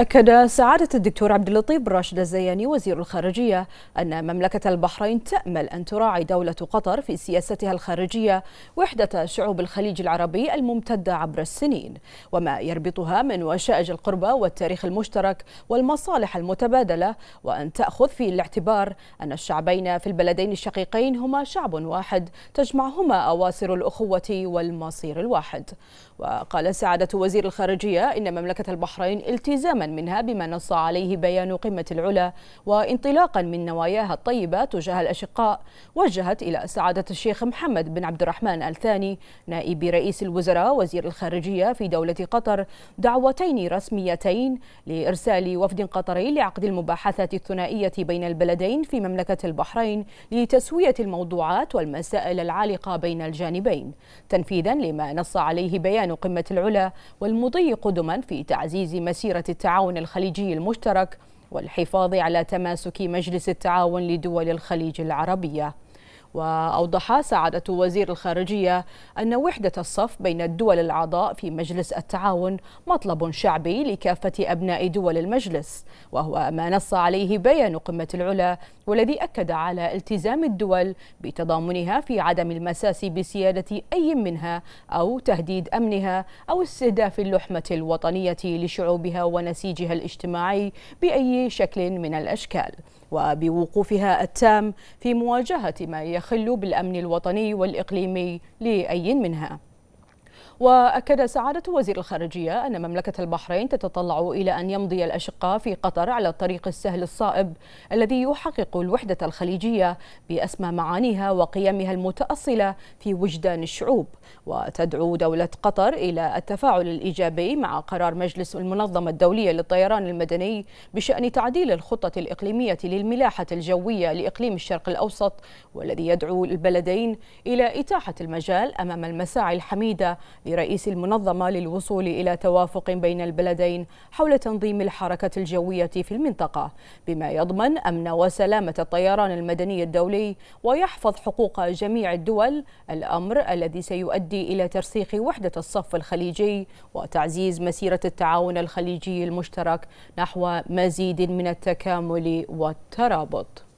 أكد سعادة الدكتور عبد اللطيف راشد الزياني وزير الخارجية أن مملكة البحرين تأمل أن تراعي دولة قطر في سياستها الخارجية وحدة شعوب الخليج العربي الممتدة عبر السنين وما يربطها من وشائج القربة والتاريخ المشترك والمصالح المتبادلة وأن تأخذ في الاعتبار أن الشعبين في البلدين الشقيقين هما شعب واحد تجمعهما أواصر الأخوة والمصير الواحد وقال سعادة وزير الخارجية إن مملكة البحرين التزاما منها بما نص عليه بيان قمة العلا وانطلاقا من نواياها الطيبة تجاه الأشقاء وجهت إلى سعادة الشيخ محمد بن عبد الرحمن الثاني نائب رئيس الوزراء وزير الخارجية في دولة قطر دعوتين رسميتين لإرسال وفد قطري لعقد المباحثات الثنائية بين البلدين في مملكة البحرين لتسوية الموضوعات والمسائل العالقة بين الجانبين تنفيذا لما نص عليه بيان قمة العلا والمضي قدما في تعزيز مسيرة التعليم التعاون الخليجي المشترك والحفاظ على تماسك مجلس التعاون لدول الخليج العربيه وأوضح سعادة وزير الخارجية أن وحدة الصف بين الدول الأعضاء في مجلس التعاون مطلب شعبي لكافة أبناء دول المجلس وهو ما نص عليه بيان قمة العلا والذي أكد على التزام الدول بتضامنها في عدم المساس بسيادة أي منها أو تهديد أمنها أو استهداف اللحمة الوطنية لشعوبها ونسيجها الاجتماعي بأي شكل من الأشكال وبوقوفها التام في مواجهة ما يخل بالأمن الوطني والإقليمي لأي منها وأكد سعادة وزير الخارجية أن مملكة البحرين تتطلع إلى أن يمضي الأشقاء في قطر على الطريق السهل الصائب الذي يحقق الوحدة الخليجية بأسمى معانيها وقيمها المتأصلة في وجدان الشعوب وتدعو دولة قطر إلى التفاعل الإيجابي مع قرار مجلس المنظمة الدولية للطيران المدني بشأن تعديل الخطة الإقليمية للملاحة الجوية لإقليم الشرق الأوسط والذي يدعو البلدين إلى إتاحة المجال أمام المساعي الحميدة لرئيس المنظمة للوصول إلى توافق بين البلدين حول تنظيم الحركة الجوية في المنطقة بما يضمن أمن وسلامة الطيران المدني الدولي ويحفظ حقوق جميع الدول الأمر الذي سيؤدي إلى ترسيخ وحدة الصف الخليجي وتعزيز مسيرة التعاون الخليجي المشترك نحو مزيد من التكامل والترابط